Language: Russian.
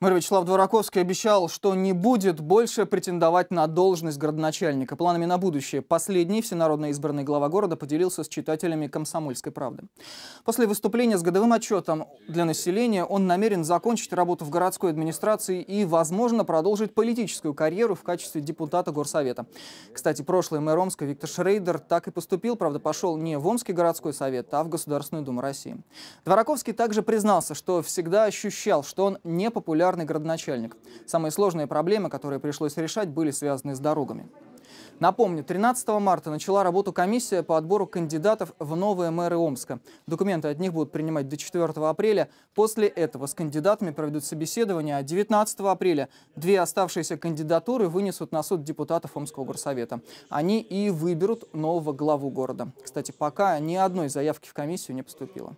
Мэр Вячеслав Двораковский обещал, что не будет больше претендовать на должность городоначальника. Планами на будущее последний всенародно избранный глава города поделился с читателями «Комсомольской правды». После выступления с годовым отчетом для населения он намерен закончить работу в городской администрации и, возможно, продолжить политическую карьеру в качестве депутата горсовета. Кстати, прошлый мэр Омска Виктор Шрейдер так и поступил, правда, пошел не в Омский городской совет, а в Государственную Думу России. Двораковский также признался, что всегда ощущал, что он не популярен популярный городоначальник. Самые сложные проблемы, которые пришлось решать, были связаны с дорогами. Напомню, 13 марта начала работу комиссия по отбору кандидатов в новые мэры Омска. Документы от них будут принимать до 4 апреля. После этого с кандидатами проведут собеседование, а 19 апреля две оставшиеся кандидатуры вынесут на суд депутатов Омского горсовета. Они и выберут нового главу города. Кстати, пока ни одной заявки в комиссию не поступило.